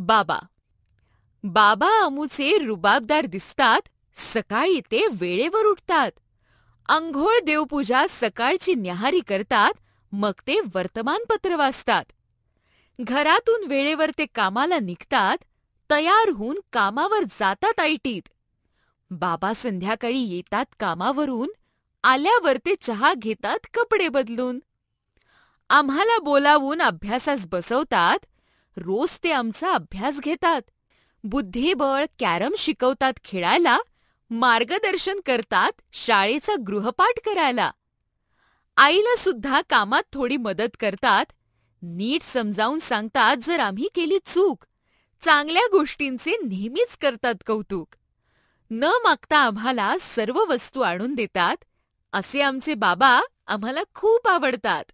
बाबा बाबा अमूचे रुबाबदार दिसतात सकाळी ते वेळेवर उठतात अंघोळ देवपूजा सकाळची न्याहारी करतात मग ते वर्तमानपत्र वाचतात घरातून वेळेवर ते कामाला निघतात तयार होऊन कामावर जातात आयटीत बाबा संध्याकाळी येतात कामावरून आल्यावर ते चहा घेतात कपडे बदलून आम्हाला बोलावून अभ्यासास बसवतात रोज ते आमचा अभ्यास घेतात बुद्धिबळ कॅरम शिकवतात खेळायला मार्गदर्शन करतात शाळेचा गृहपाठ करायला आईला सुद्धा कामात थोडी मदत करतात नीट समजावून सांगतात जर आम्ही केली चूक चांगल्या गोष्टींचे नेहमीच करतात कौतुक न मागता आम्हाला सर्व वस्तू आणून देतात असे आमचे बाबा आम्हाला खूप आवडतात